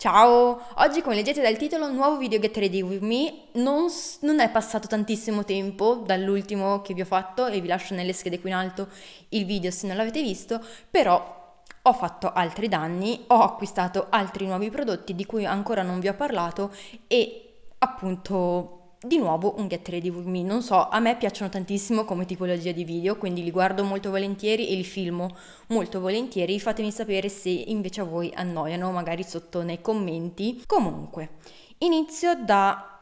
Ciao! Oggi come leggete dal titolo nuovo video Get Ready With Me, non, non, è passato tantissimo tempo dall'ultimo che vi ho fatto e vi lascio nelle schede qui in alto il video se non l'avete visto, però ho fatto altri danni, ho acquistato altri nuovi prodotti di cui ancora non vi ho parlato e appunto di nuovo un Get Ready With Me. Non so, a me piacciono tantissimo come tipologia di video, quindi li guardo molto volentieri e li filmo molto volentieri. Fatemi sapere se invece a voi annoiano, magari sotto nei commenti. Comunque, inizio da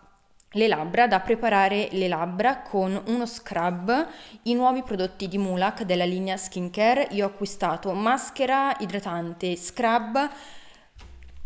le labbra, da preparare le labbra con uno scrub, i nuovi prodotti di Mulak della linea skincare. Io ho acquistato maschera idratante, scrub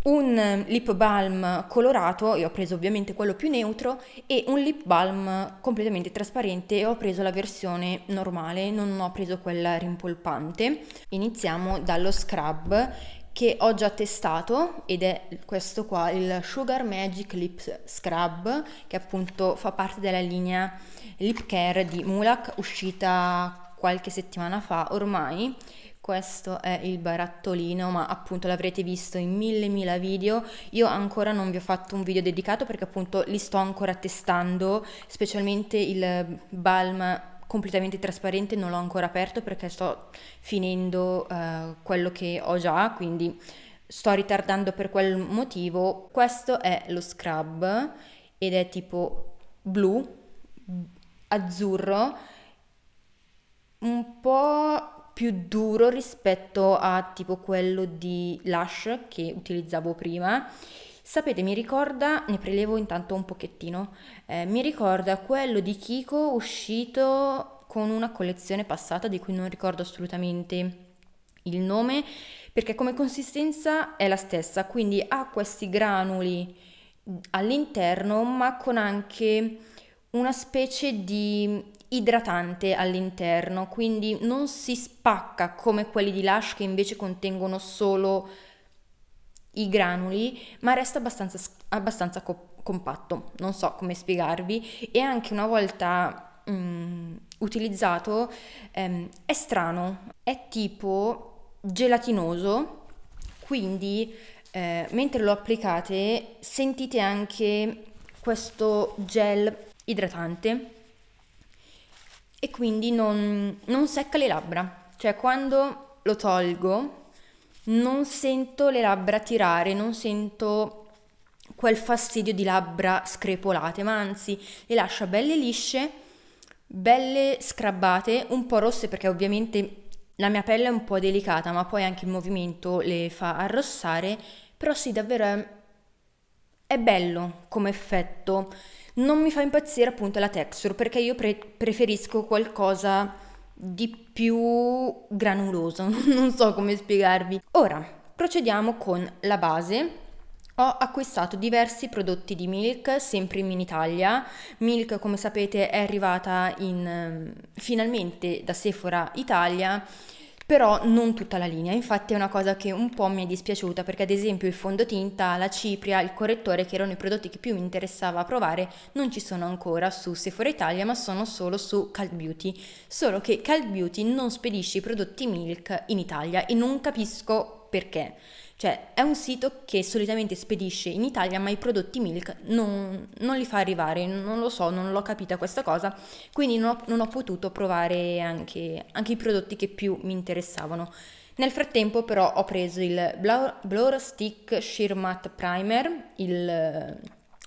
un ehm, lip balm colorato, io ho preso ovviamente quello più neutro, e un lip balm completamente trasparente e ho preso la versione normale, non ho preso quella rimpolpante. Iniziamo dallo scrub che ho già testato ed è questo qua, il Sugar Magic Lip Scrub, che appunto fa parte della linea Lip Care di Mulak, uscita qualche settimana fa ormai questo è il barattolino, ma appunto l'avrete visto in mille mila video. Io ancora non vi ho fatto un video dedicato perché appunto li sto ancora testando, specialmente il balm completamente trasparente, non l'ho ancora aperto perché sto finendo uh, quello che ho già, quindi sto ritardando per quel motivo. Questo è lo scrub ed è tipo blu, azzurro, un po' più duro rispetto a tipo quello di Lush che utilizzavo prima. Sapete, mi ricorda, ne prelevo intanto un pochettino, eh, mi ricorda quello di Kiko uscito con una collezione passata di cui non ricordo assolutamente il nome, perché come consistenza è la stessa, quindi ha questi granuli all'interno ma con anche una specie di idratante all'interno, quindi non si spacca come quelli di Lush che invece contengono solo i granuli, ma resta abbastanza, abbastanza co- compatto, non so come spiegarvi, e anche una volta mm, utilizzato ehm, è strano, è tipo gelatinoso, quindi eh, mentre lo applicate sentite anche questo gel idratante e quindi non, non secca le labbra. Cioè quando lo tolgo non sento le labbra tirare, non sento quel fastidio di labbra screpolate, ma anzi le lascio belle lisce, belle scrabbate, un po' rosse perché ovviamente la mia pelle è un po' delicata, ma poi anche il movimento le fa arrossare, però sì, davvero è è bello come effetto, non mi fa impazzire appunto la texture perché io pre- preferisco qualcosa di più granuloso, non so come spiegarvi. Ora, procediamo con la base. Ho acquistato diversi prodotti di Milk, sempre in mini Italia. Milk, come sapete, è arrivata in, ehm, finalmente da Sephora Italia però non tutta la linea, infatti è una cosa che un po' mi è dispiaciuta perché ad esempio il fondotinta, la cipria, il correttore che erano i prodotti che più mi interessava provare non ci sono ancora su Sephora Italia ma sono solo su Cal Beauty, solo che Cal Beauty non spedisce i prodotti Milk in Italia e non capisco perché. Cioè, è un sito che solitamente spedisce in Italia, ma i prodotti Milk non, non li fa arrivare, non lo so, non l'ho capita questa cosa, quindi non ho, non ho potuto provare anche, anche, i prodotti che più mi interessavano. Nel frattempo però ho preso il Blur, Blur Stick Sheer Matte Primer, il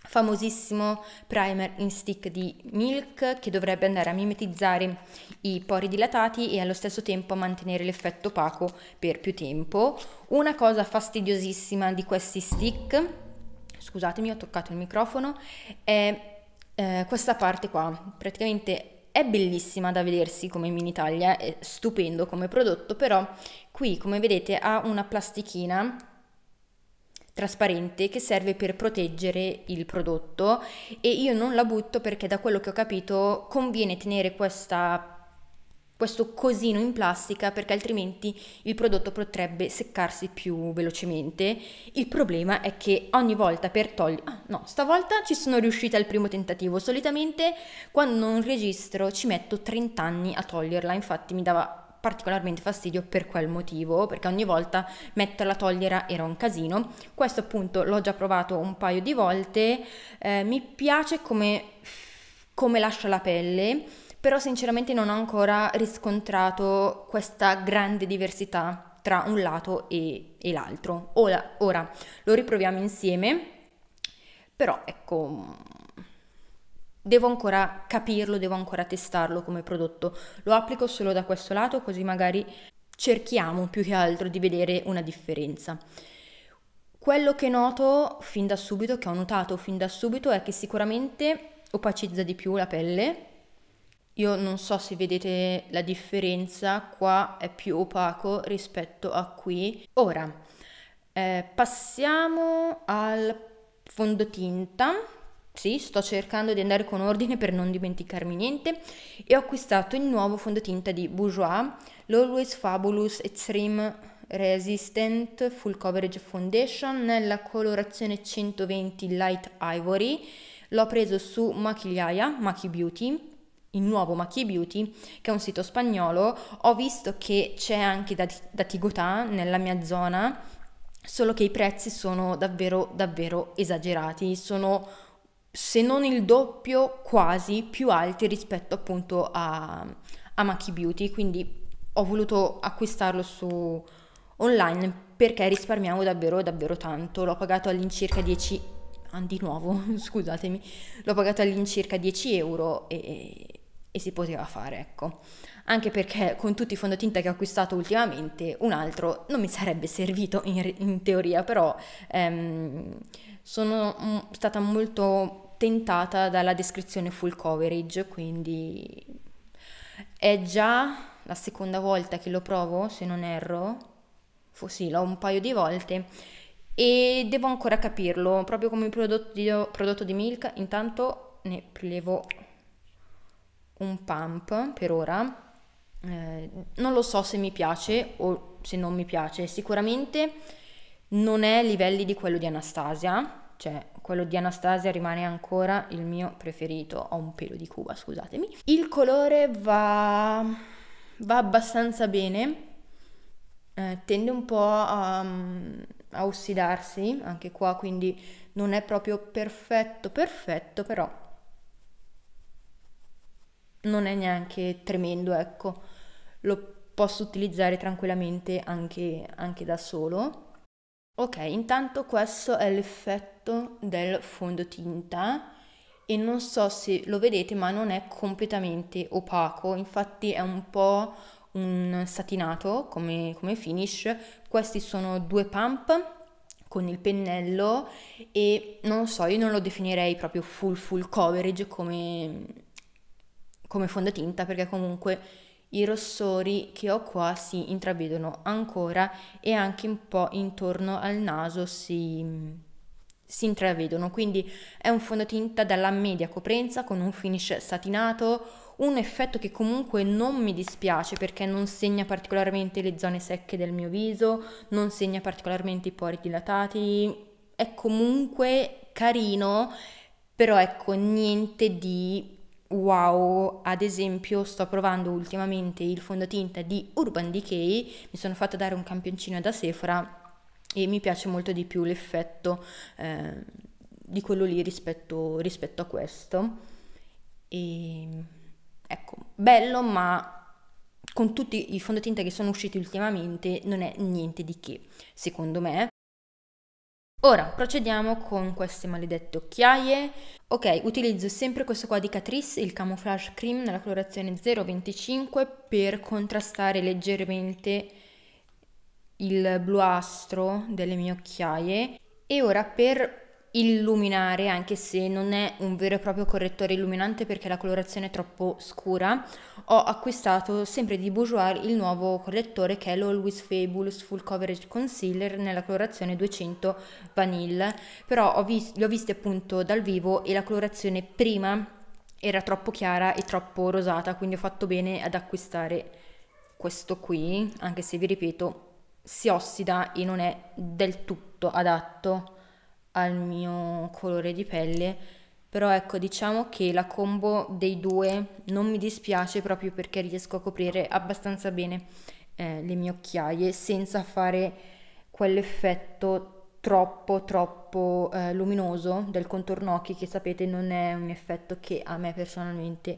famosissimo primer in stick di Milk che dovrebbe andare a mimetizzare i pori dilatati e allo stesso tempo a mantenere l'effetto opaco per più tempo. Una cosa fastidiosissima di questi stick, scusatemi ho toccato il microfono, è eh, questa parte qua, praticamente è bellissima da vedersi come mini taglia, è stupendo come prodotto, però qui come vedete ha una plastichina trasparente che serve per proteggere il prodotto e io non la butto perché da quello che ho capito conviene tenere questa, questo cosino in plastica perché altrimenti il prodotto potrebbe seccarsi più velocemente. Il problema è che ogni volta per togliere... Ah, no, stavolta ci sono riuscita al primo tentativo. Solitamente quando non registro ci metto 30 anni a toglierla, infatti mi dava particolarmente fastidio per quel motivo, perché ogni volta metterla, togliere era un casino. Questo appunto l'ho già provato un paio di volte, eh, mi piace come, come lascia la pelle, però sinceramente non ho ancora riscontrato questa grande diversità tra un lato e, e l'altro. Ora, ora lo riproviamo insieme, però ecco Devo ancora capirlo, devo ancora testarlo come prodotto. Lo applico solo da questo lato così magari cerchiamo più che altro di vedere una differenza. Quello che noto fin da subito, che ho notato fin da subito, è che sicuramente opacizza di più la pelle. Io non so se vedete la differenza, qua è più opaco rispetto a qui. Ora, eh, passiamo al fondotinta sì, sto cercando di andare con ordine per non dimenticarmi niente e ho acquistato il nuovo fondotinta di Bourjois, l'Always Fabulous Extreme Resistant Full Coverage Foundation nella colorazione 120 Light Ivory. L'ho preso su Machigliaia, Maki Beauty, il nuovo Maki Beauty, che è un sito spagnolo. Ho visto che c'è anche da, da Tigotà nella mia zona, solo che i prezzi sono davvero, davvero esagerati. Sono se non il doppio quasi più alti rispetto appunto a, a Maki Beauty, quindi ho voluto acquistarlo su online perché risparmiamo davvero davvero tanto, l'ho pagato all'incirca 10 ah, di nuovo, scusatemi, l'ho pagato all'incirca 10 euro e, e si poteva fare, ecco. Anche perché con tutti i fondotinta che ho acquistato ultimamente, un altro non mi sarebbe servito in, in teoria, però ehm, sono stata molto tentata dalla descrizione full coverage, quindi è già la seconda volta che lo provo, se non erro, oh, sì, l'ho un paio di volte e devo ancora capirlo, proprio come prodotto di, prodotto di Milk, intanto ne prelevo un pump per ora. Eh, non lo so se mi piace o se non mi piace, sicuramente non è livelli di quello di Anastasia, cioè quello di Anastasia rimane ancora il mio preferito, ho un pelo di Cuba, scusatemi. Il colore va, va abbastanza bene, eh, tende un po' a, a ossidarsi anche qua, quindi non è proprio perfetto, perfetto, però non è neanche tremendo, ecco, lo posso utilizzare tranquillamente anche, anche da solo Ok, intanto questo è l'effetto del fondotinta e non so se lo vedete ma non è completamente opaco, infatti è un po' un satinato come, come finish. Questi sono due pump con il pennello e non so, io non lo definirei proprio full full coverage come, come fondotinta perché comunque i rossori che ho qua si intravedono ancora e anche un po' intorno al naso si, si intravedono. Quindi è un fondotinta dalla media coprenza con un finish satinato, un effetto che comunque non mi dispiace perché non segna particolarmente le zone secche del mio viso, non segna particolarmente i pori dilatati, è comunque carino, però ecco niente di wow, ad esempio sto provando ultimamente il fondotinta di Urban Decay, mi sono fatta dare un campioncino da Sephora e mi piace molto di più l'effetto eh, di quello lì rispetto, rispetto a questo. E, ecco, bello ma con tutti i fondotinta che sono usciti ultimamente non è niente di che, secondo me. Ora procediamo con queste maledette occhiaie. Ok, utilizzo sempre questo qua di Catrice, il Camouflage Cream nella colorazione 025 per contrastare leggermente il bluastro delle mie occhiaie. E ora per illuminare, anche se non è un vero e proprio correttore illuminante perché la colorazione è troppo scura, ho acquistato sempre di Bourjois il nuovo correttore che è l'Always Fabulous Full Coverage Concealer nella colorazione 200 Vanille, però ho vis- li ho visti appunto dal vivo e la colorazione prima era troppo chiara e troppo rosata, quindi ho fatto bene ad acquistare questo qui, anche se vi ripeto si ossida e non è del tutto adatto al mio colore di pelle, però ecco diciamo che la combo dei due non mi dispiace proprio perché riesco a coprire abbastanza bene eh, le mie occhiaie senza fare quell'effetto troppo troppo eh, luminoso del contorno occhi che sapete non è un effetto che a me personalmente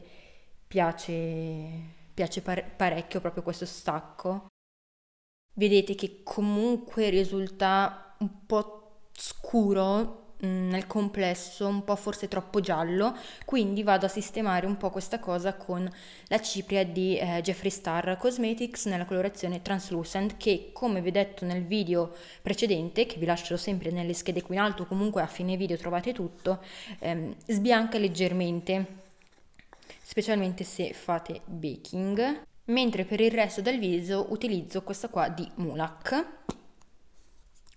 piace, piace parecchio proprio questo stacco vedete che comunque risulta un po' scuro mm, nel complesso, un po' forse troppo giallo, quindi vado a sistemare un po' questa cosa con la cipria di eh, Jeffree Star Cosmetics nella colorazione Translucent che come vi ho detto nel video precedente, che vi lascio sempre nelle schede qui in alto, comunque a fine video trovate tutto, ehm, sbianca leggermente, specialmente se fate baking, mentre per il resto del viso utilizzo questa qua di Mulak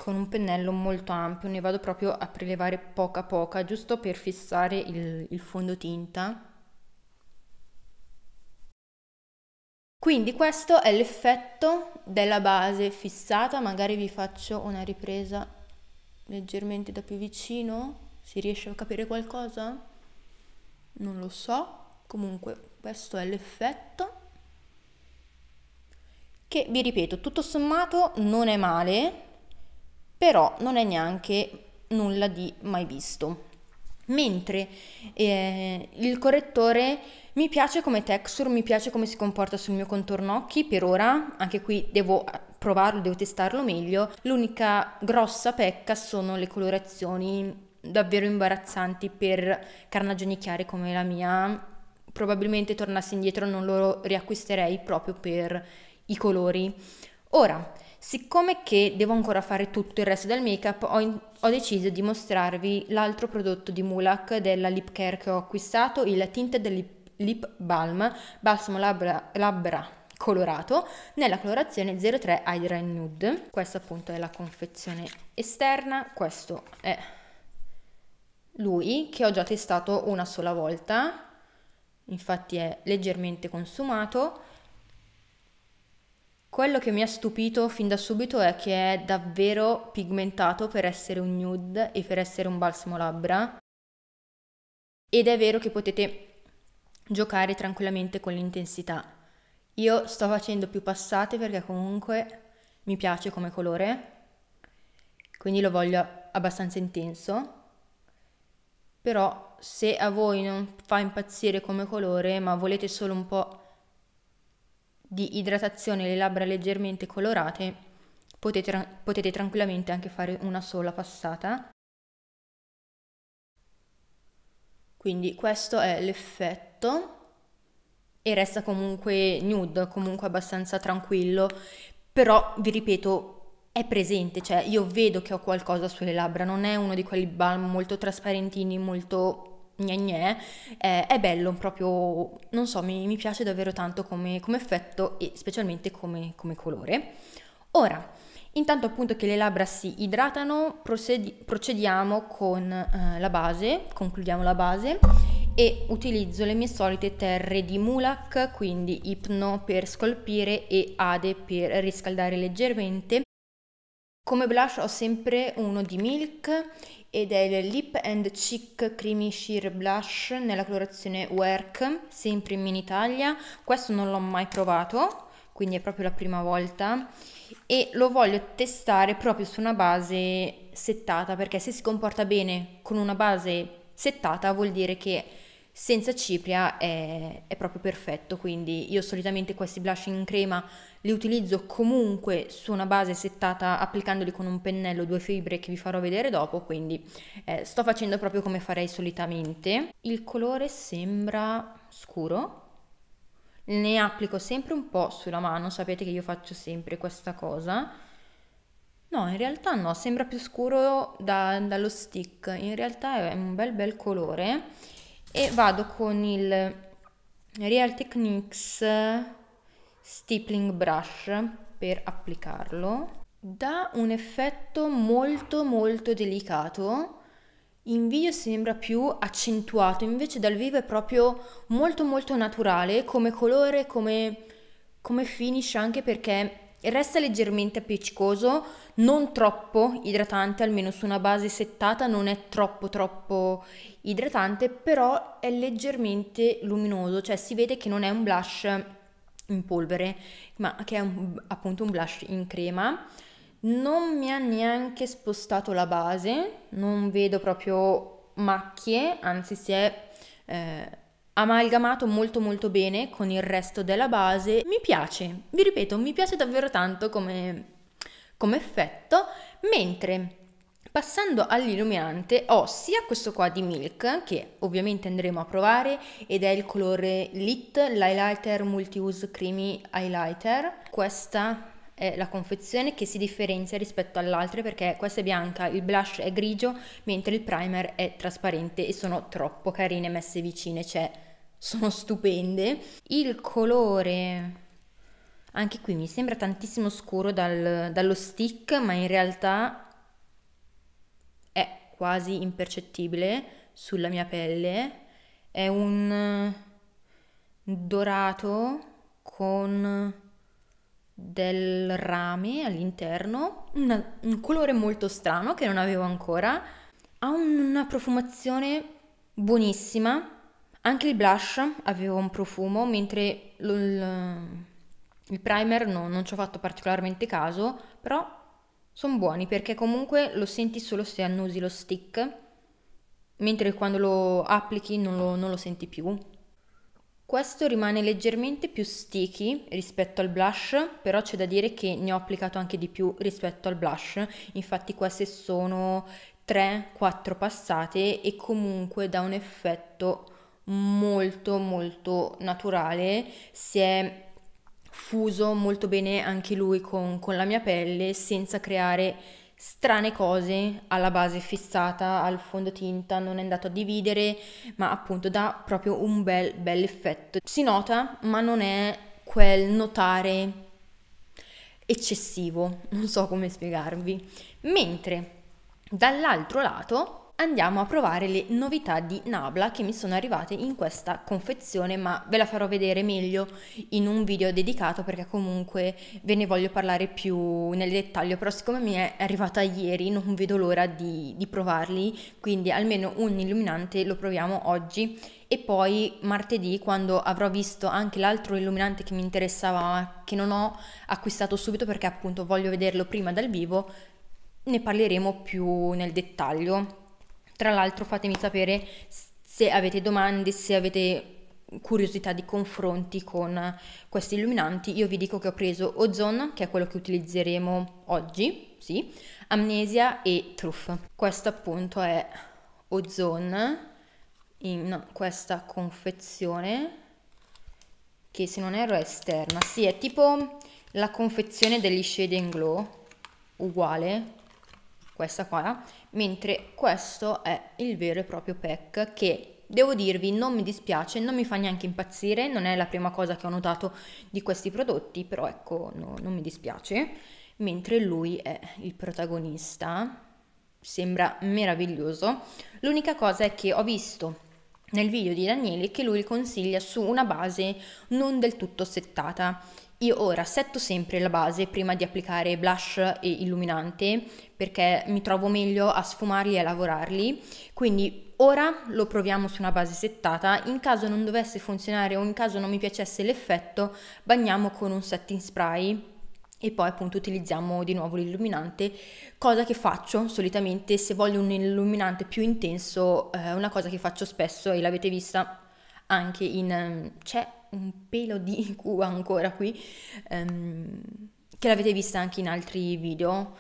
con un pennello molto ampio ne vado proprio a prelevare poca poca giusto per fissare il, il fondotinta quindi questo è l'effetto della base fissata magari vi faccio una ripresa leggermente da più vicino si riesce a capire qualcosa non lo so comunque questo è l'effetto che vi ripeto tutto sommato non è male però non è neanche nulla di mai visto. Mentre eh, il correttore mi piace come texture, mi piace come si comporta sul mio contorno occhi per ora, anche qui devo eh, provarlo, devo testarlo meglio. L'unica grossa pecca sono le colorazioni davvero imbarazzanti per carnagioni chiare come la mia. Probabilmente tornassi indietro non lo riacquisterei proprio per i colori. Ora, Siccome che devo ancora fare tutto il resto del make-up, ho, in- ho deciso di mostrarvi l'altro prodotto di Mulak della Lip Care che ho acquistato, il Tinted Lip, Lip Balm, balsamo labbra, labbra colorato, nella colorazione 03 Hydra Nude. Questa appunto è la confezione esterna, questo è lui che ho già testato una sola volta, infatti è leggermente consumato quello che mi ha stupito fin da subito è che è davvero pigmentato per essere un nude e per essere un balsamo labbra. Ed è vero che potete giocare tranquillamente con l'intensità. Io sto facendo più passate perché comunque mi piace come colore, quindi lo voglio abbastanza intenso. Però se a voi non fa impazzire come colore, ma volete solo un po' di idratazione le labbra leggermente colorate, potete, potete tranquillamente anche fare una sola passata. Quindi questo è l'effetto e resta comunque nude, comunque abbastanza tranquillo, però vi ripeto è presente, cioè io vedo che ho qualcosa sulle labbra, non è uno di quelli balm molto trasparentini, molto Gne gne, eh, è bello proprio, non so, mi, mi piace davvero tanto come, come effetto e specialmente come, come, colore. Ora, intanto appunto che le labbra si idratano, procedi, procediamo con eh, la base, concludiamo la base e utilizzo le mie solite terre di Mulak, quindi Ipno per scolpire e Ade per riscaldare leggermente. Come blush ho sempre uno di Milk ed è il Lip and Cheek Creamy Sheer Blush nella colorazione Work, sempre in mini Italia. Questo non l'ho mai provato, quindi è proprio la prima volta e lo voglio testare proprio su una base settata, perché se si comporta bene con una base settata vuol dire che senza cipria è, è proprio perfetto, quindi io solitamente questi blush in crema li utilizzo comunque su una base settata applicandoli con un pennello due fibre che vi farò vedere dopo, quindi eh, sto facendo proprio come farei solitamente. Il colore sembra scuro, ne applico sempre un po' sulla mano, sapete che io faccio sempre questa cosa. No, in realtà no, sembra più scuro da, dallo stick, in realtà è un bel bel colore. E vado con il Real Techniques stippling brush per applicarlo dà un effetto molto molto delicato in video sembra più accentuato invece dal vivo è proprio molto molto naturale come colore come, come finish anche perché resta leggermente appiccicoso non troppo idratante almeno su una base settata non è troppo troppo idratante però è leggermente luminoso cioè si vede che non è un blush in polvere, ma che è un, appunto un blush in crema. Non mi ha neanche spostato la base, non vedo proprio macchie, anzi si è eh, amalgamato molto molto bene con il resto della base. Mi piace, vi ripeto, mi piace davvero tanto come, come effetto, mentre Passando all'illuminante ho sia questo qua di Milk che ovviamente andremo a provare ed è il colore Lit, l'highlighter multi-use creamy highlighter. Questa è la confezione che si differenzia rispetto all'altra perché questa è bianca, il blush è grigio mentre il primer è trasparente e sono troppo carine messe vicine, cioè sono stupende. Il colore anche qui mi sembra tantissimo scuro dal, dallo stick, ma in realtà quasi impercettibile sulla mia pelle, è un eh, dorato con del rame all'interno, una, un colore molto strano che non avevo ancora, ha una profumazione buonissima, anche il blush aveva un profumo, mentre il primer no, non ci ho fatto particolarmente caso, però sono buoni perché comunque lo senti solo se annusi lo stick, mentre quando lo applichi non lo, non lo senti più. Questo rimane leggermente più sticky rispetto al blush, però c'è da dire che ne ho applicato anche di più rispetto al blush, infatti queste sono 3-4 passate e comunque dà un effetto molto molto naturale, si è fuso molto bene anche lui con, con la mia pelle senza creare strane cose alla base fissata al fondotinta non è andato a dividere ma appunto dà proprio un bel bel effetto si nota ma non è quel notare eccessivo non so come spiegarvi mentre dall'altro lato andiamo a provare le novità di Nabla che mi sono arrivate in questa confezione ma ve la farò vedere meglio in un video dedicato perché comunque ve ne voglio parlare più nel dettaglio però siccome mi è arrivata ieri non vedo l'ora di, di provarli quindi almeno un illuminante lo proviamo oggi e poi martedì quando avrò visto anche l'altro illuminante che mi interessava che non ho acquistato subito perché appunto voglio vederlo prima dal vivo ne parleremo più nel dettaglio tra l'altro fatemi sapere se avete domande, se avete curiosità di confronti con questi illuminanti. Io vi dico che ho preso Ozone, che è quello che utilizzeremo oggi, sì, Amnesia e Truff. Questo appunto è Ozone in questa confezione che se non erro è esterna. Sì, è tipo la confezione degli Shade and Glow, uguale, questa qua, mentre questo è il vero e proprio pack che devo dirvi non mi dispiace, non mi fa neanche impazzire, non è la prima cosa che ho notato di questi prodotti, però ecco no, non mi dispiace, mentre lui è il protagonista, sembra meraviglioso, l'unica cosa è che ho visto nel video di Daniele che lui consiglia su una base non del tutto settata, io ora setto sempre la base prima di applicare blush e illuminante perché mi trovo meglio a sfumarli e a lavorarli, quindi ora lo proviamo su una base settata, in caso non dovesse funzionare o in caso non mi piacesse l'effetto bagniamo con un setting spray e poi appunto utilizziamo di nuovo l'illuminante, cosa che faccio solitamente se voglio un illuminante più intenso, eh, una cosa che faccio spesso e l'avete vista anche in ehm, c'è un pelo di Cuba ancora qui, ehm, che l'avete vista anche in altri video.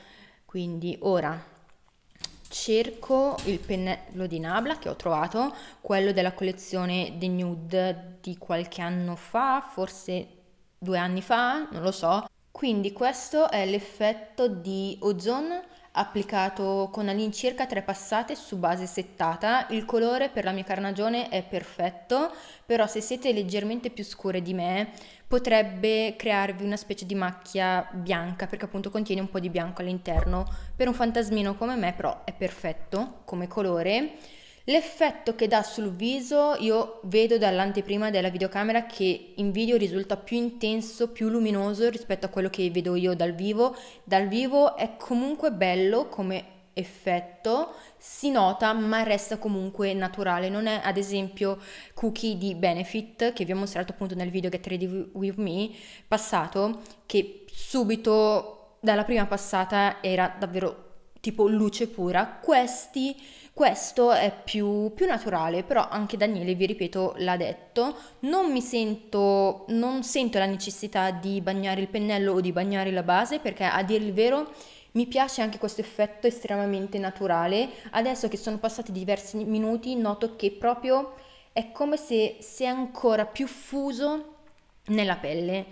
Quindi ora cerco il pennello di Nabla che ho trovato, quello della collezione The Nude di qualche anno fa, forse due anni fa, non lo so. Quindi questo è l'effetto di ozone applicato con all'incirca tre passate su base settata, il colore per la mia carnagione è perfetto, però se siete leggermente più scure di me potrebbe crearvi una specie di macchia bianca perché appunto contiene un po' di bianco all'interno. Per un fantasmino come me però è perfetto come colore. L'effetto che dà sul viso io vedo dall'anteprima della videocamera che in video risulta più intenso, più luminoso rispetto a quello che vedo io dal vivo. Dal vivo è comunque bello come effetto, si nota ma resta comunque naturale, non è ad esempio cookie di Benefit che vi ho mostrato appunto nel video Get Ready With Me passato che subito dalla prima passata era davvero tipo luce pura. Questi questo è più, più naturale, però anche Daniele, vi ripeto, l'ha detto, non mi sento, non sento la necessità di bagnare il pennello o di bagnare la base perché a dir il vero mi piace anche questo effetto estremamente naturale. Adesso che sono passati diversi minuti noto che proprio è come se sia ancora più fuso nella pelle.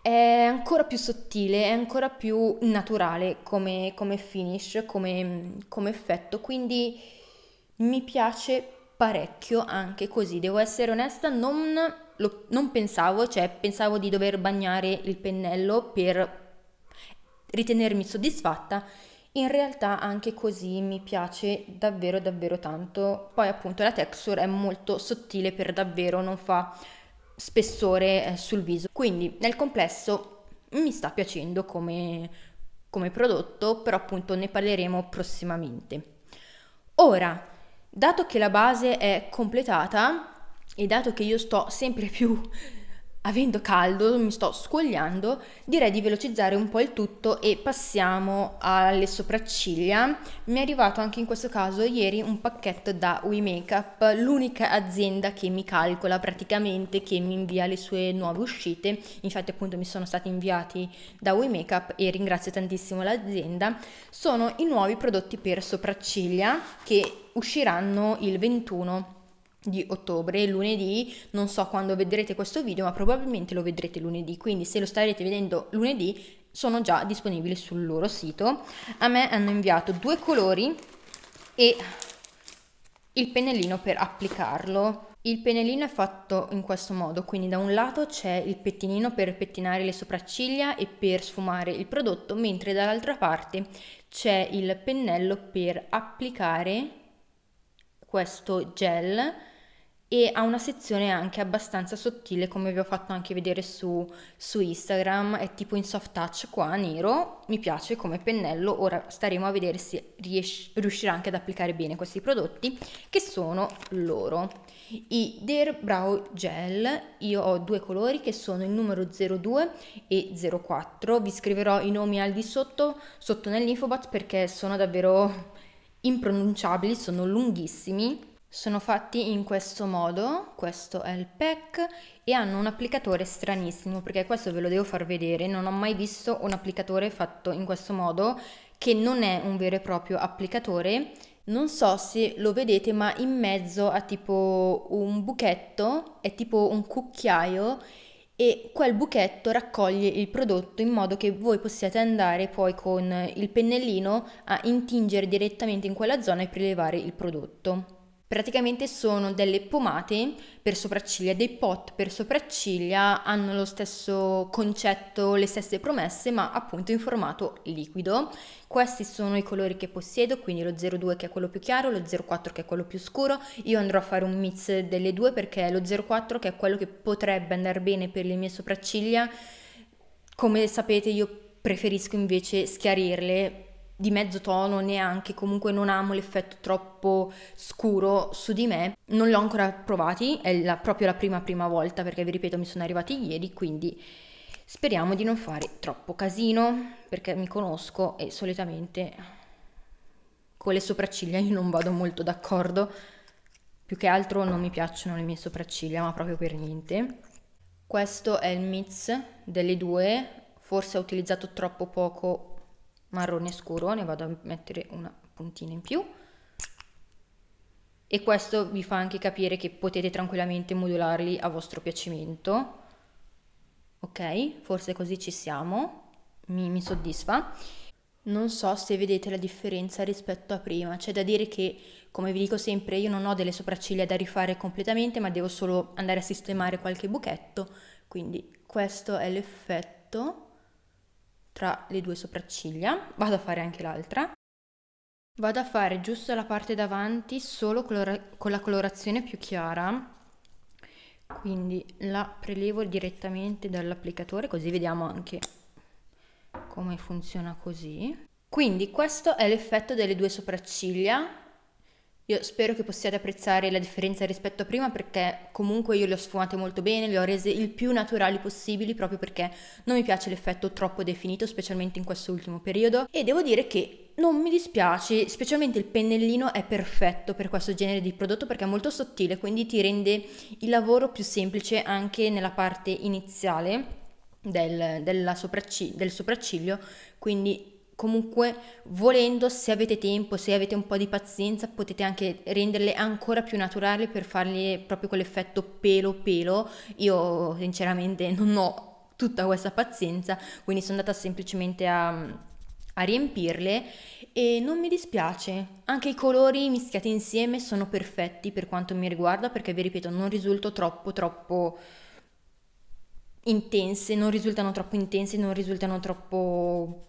È ancora più sottile, è ancora più naturale come, come finish, come, come effetto. Quindi mi piace parecchio anche così, devo essere onesta, non, lo, non pensavo, cioè pensavo di dover bagnare il pennello per ritenermi soddisfatta, in realtà anche così mi piace davvero davvero tanto. Poi appunto la texture è molto sottile per davvero, non fa spessore eh, sul viso. Quindi nel complesso mi sta piacendo come, come prodotto, però appunto ne parleremo prossimamente. Ora Dato che la base è completata e dato che io sto sempre più avendo caldo, mi sto scogliando, direi di velocizzare un po' il tutto e passiamo alle sopracciglia. Mi è arrivato anche in questo caso ieri un pacchetto da We Makeup, l'unica azienda che mi calcola praticamente, che mi invia le sue nuove uscite. Infatti appunto mi sono stati inviati da We Makeup e ringrazio tantissimo l'azienda. Sono i nuovi prodotti per sopracciglia che usciranno il 21 di ottobre, lunedì, non so quando vedrete questo video, ma probabilmente lo vedrete lunedì, quindi se lo starete vedendo lunedì sono già disponibili sul loro sito. A me hanno inviato due colori e il pennellino per applicarlo. Il pennellino è fatto in questo modo, quindi da un lato c'è il pettinino per pettinare le sopracciglia e per sfumare il prodotto, mentre dall'altra parte c'è il pennello per applicare questo gel e ha una sezione anche abbastanza sottile come vi ho fatto anche vedere su, su Instagram, è tipo in soft touch qua nero, mi piace come pennello, ora staremo a vedere se riesci, riuscirà anche ad applicare bene questi prodotti che sono loro. I Dare Brow Gel, io ho due colori che sono il numero 02 e 04, vi scriverò i nomi al di sotto, sotto nell'infobox perché sono davvero impronunciabili, sono lunghissimi sono fatti in questo modo, questo è il pack e hanno un applicatore stranissimo perché questo ve lo devo far vedere, non ho mai visto un applicatore fatto in questo modo che non è un vero e proprio applicatore. Non so se lo vedete ma in mezzo ha tipo un buchetto, è tipo un cucchiaio e quel buchetto raccoglie il prodotto in modo che voi possiate andare poi con il pennellino a intingere direttamente in quella zona e prelevare il prodotto praticamente sono delle pomate per sopracciglia, dei pot per sopracciglia, hanno lo stesso concetto, le stesse promesse, ma appunto in formato liquido. Questi sono i colori che possiedo, quindi lo 02 che è quello più chiaro, lo 04 che è quello più scuro. Io andrò a fare un mix delle due perché lo 04 che è quello che potrebbe andare bene per le mie sopracciglia, come sapete io preferisco invece schiarirle di mezzo tono neanche, comunque non amo l'effetto troppo scuro su di me. Non l'ho ancora provati, è la, proprio la prima prima volta perché vi ripeto mi sono arrivati ieri, quindi speriamo di non fare troppo casino perché mi conosco e solitamente con le sopracciglia io non vado molto d'accordo. Più che altro non mi piacciono le mie sopracciglia, ma proprio per niente. Questo è il mix delle due, forse ho utilizzato troppo poco marrone scuro, ne vado a mettere una puntina in più. E questo vi fa anche capire che potete tranquillamente modularli a vostro piacimento. Ok, forse così ci siamo, mi, mi soddisfa. Non so se vedete la differenza rispetto a prima, c'è da dire che, come vi dico sempre, io non ho delle sopracciglia da rifare completamente, ma devo solo andare a sistemare qualche buchetto, quindi questo è l'effetto tra le due sopracciglia, vado a fare anche l'altra, vado a fare giusto la parte davanti solo con la colorazione più chiara, quindi la prelevo direttamente dall'applicatore così vediamo anche come funziona così. Quindi questo è l'effetto delle due sopracciglia io spero che possiate apprezzare la differenza rispetto a prima perché comunque io le ho sfumate molto bene, le ho rese il più naturali possibili proprio perché non mi piace l'effetto troppo definito, specialmente in questo ultimo periodo. E devo dire che non mi dispiace, specialmente il pennellino è perfetto per questo genere di prodotto perché è molto sottile, quindi ti rende il lavoro più semplice anche nella parte iniziale del, del sopracciglio, quindi comunque volendo se avete tempo, se avete un po' di pazienza potete anche renderle ancora più naturali per fargli proprio quell'effetto pelo pelo. Io sinceramente non ho tutta questa pazienza, quindi sono andata semplicemente a a riempirle e non mi dispiace. Anche i colori mischiati insieme sono perfetti per quanto mi riguarda perché vi ripeto non risulto troppo troppo intense, non risultano troppo intense, non risultano troppo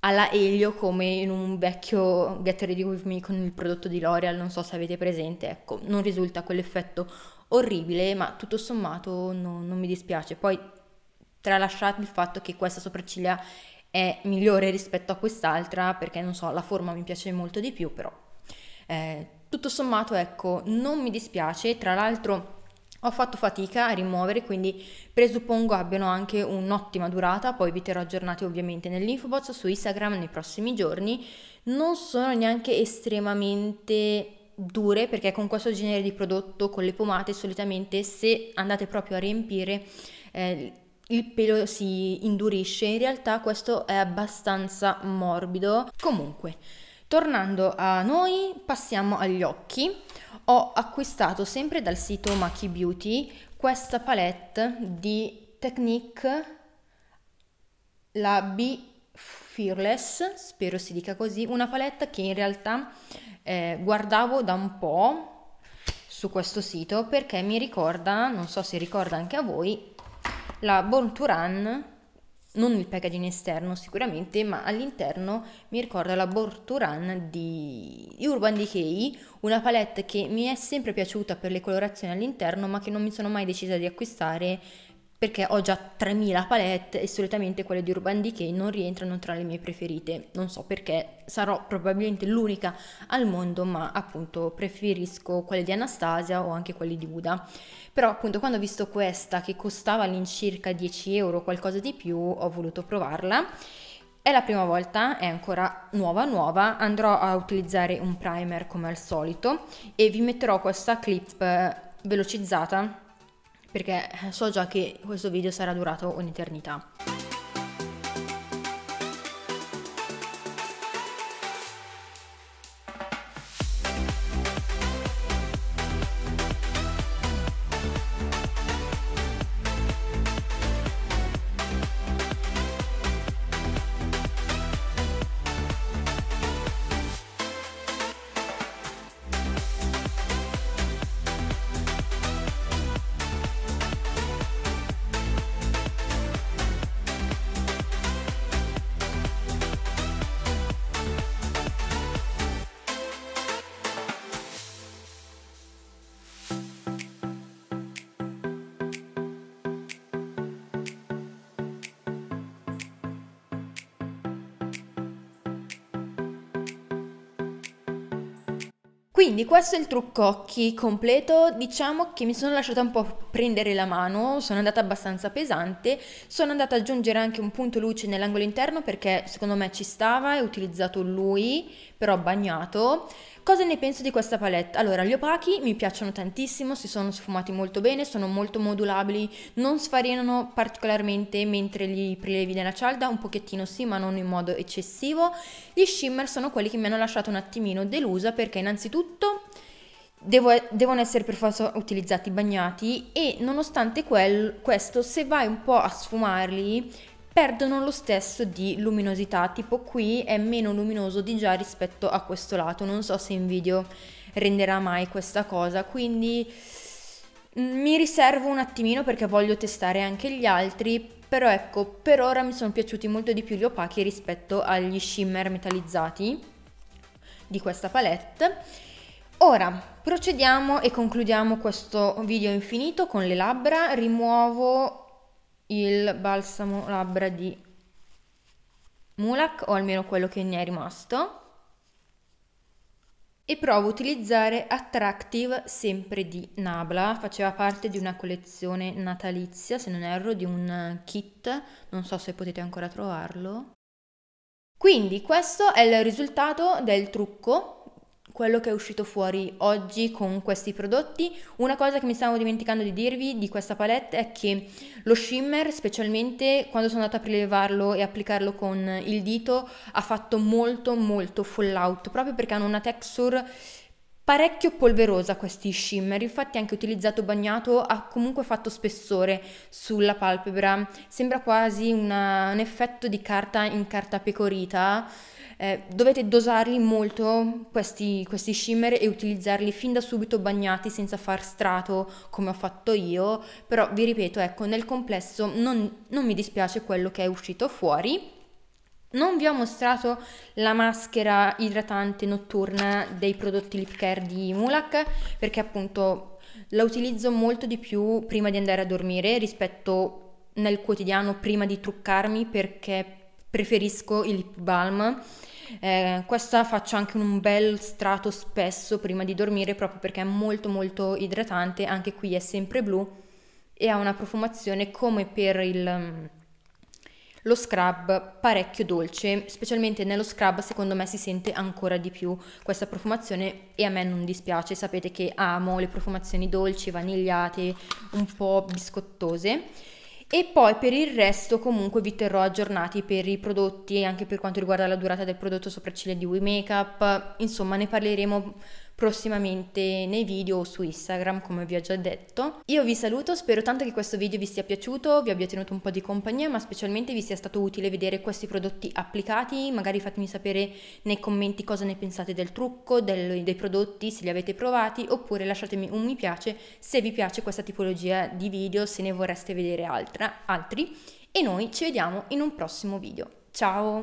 alla Elio come in un vecchio Get Ready With Me con il prodotto di L'Oreal, non so se avete presente, ecco, non risulta quell'effetto orribile, ma tutto sommato no, non mi dispiace. Poi tralasciate il fatto che questa sopracciglia è migliore rispetto a quest'altra, perché non so, la forma mi piace molto di più, però eh, tutto sommato, ecco, non mi dispiace, tra l'altro ho fatto fatica a rimuovere, quindi presuppongo abbiano anche un'ottima durata, poi vi terrò aggiornati ovviamente nell'info box su Instagram nei prossimi giorni. Non sono neanche estremamente dure perché con questo genere di prodotto, con le pomate, solitamente se andate proprio a riempire eh, il pelo si indurisce, in realtà questo è abbastanza morbido. Comunque, tornando a noi, passiamo agli occhi ho acquistato sempre dal sito Maki Beauty questa palette di Technique la B Fearless, spero si dica così, una palette che in realtà eh, guardavo da un po' su questo sito perché mi ricorda, non so se ricorda anche a voi, la Born to Run non il packaging esterno sicuramente, ma all'interno mi ricorda la Borturan di Urban Decay, una palette che mi è sempre piaciuta per le colorazioni all'interno, ma che non mi sono mai decisa di acquistare perché ho già 3000 palette e solitamente quelle di Urban Decay non rientrano tra le mie preferite. Non so perché, sarò probabilmente l'unica al mondo, ma appunto preferisco quelle di Anastasia o anche quelle di Buda. Però appunto quando ho visto questa che costava all'incirca 10 euro, o qualcosa di più, ho voluto provarla. È la prima volta, è ancora nuova nuova, andrò a utilizzare un primer come al solito e vi metterò questa clip eh, velocizzata perché so già che questo video sarà durato un'eternità. Quindi questo è il trucco truccocchi completo, diciamo che mi sono lasciata un po' prendere la mano, sono andata abbastanza pesante, sono andata ad aggiungere anche un punto luce nell'angolo interno perché secondo me ci stava, ho utilizzato lui, però bagnato, Cosa ne penso di questa palette? Allora, gli opachi mi piacciono tantissimo, si sono sfumati molto bene, sono molto modulabili, non sfarinano particolarmente mentre li prelevi nella cialda, un pochettino sì, ma non in modo eccessivo. Gli shimmer sono quelli che mi hanno lasciato un attimino delusa perché innanzitutto Devo, devono essere per forza utilizzati bagnati e nonostante quel, questo se vai un po' a sfumarli perdono lo stesso di luminosità, tipo qui è meno luminoso di già rispetto a questo lato, non so se in video renderà mai questa cosa, quindi mm, mi riservo un attimino perché voglio testare anche gli altri, però ecco, per ora mi sono piaciuti molto di più gli opachi rispetto agli shimmer metallizzati di questa palette. Ora procediamo e concludiamo questo video infinito con le labbra, rimuovo il balsamo labbra di Mulak o almeno quello che mi è rimasto e provo a utilizzare Attractive sempre di Nabla, faceva parte di una collezione natalizia se non erro di un eh, kit, non so se potete ancora trovarlo. Quindi questo è il risultato del trucco quello che è uscito fuori oggi con questi prodotti. Una cosa che mi stavo dimenticando di dirvi di questa palette è che lo shimmer, specialmente quando sono andata a prelevarlo e applicarlo con il dito, ha fatto molto molto fallout, proprio perché hanno una texture parecchio polverosa questi shimmer, infatti anche utilizzato bagnato ha comunque fatto spessore sulla palpebra, sembra quasi una, un effetto di carta in carta pecorita, eh, dovete dosarli molto questi, questi shimmer e utilizzarli fin da subito bagnati senza far strato come ho fatto io, però vi ripeto, ecco, nel complesso non, non mi dispiace quello che è uscito fuori. Non vi ho mostrato la maschera idratante notturna dei prodotti lip care di Mulak perché appunto la utilizzo molto di più prima di andare a dormire rispetto nel quotidiano prima di truccarmi perché preferisco i lip balm. Eh, questa faccio anche un bel strato spesso prima di dormire proprio perché è molto molto idratante, anche qui è sempre blu e ha una profumazione come per il, lo scrub parecchio dolce, specialmente nello scrub secondo me si sente ancora di più questa profumazione e a me non dispiace, sapete che amo le profumazioni dolci, vanigliate, un po' biscottose e poi per il resto comunque vi terrò aggiornati per i prodotti anche per quanto riguarda la durata del prodotto sopracciglia di We Makeup, insomma ne parleremo prossimamente nei video o su Instagram, come vi ho già detto. Io vi saluto, spero tanto che questo video vi sia piaciuto, vi abbia tenuto un po' di compagnia, ma specialmente vi sia stato utile vedere questi prodotti applicati. Magari fatemi sapere nei commenti cosa ne pensate del trucco, del, dei prodotti, se li avete provati, oppure lasciatemi un mi piace se vi piace questa tipologia di video, se ne vorreste vedere altra, altri. E noi ci vediamo in un prossimo video. Ciao!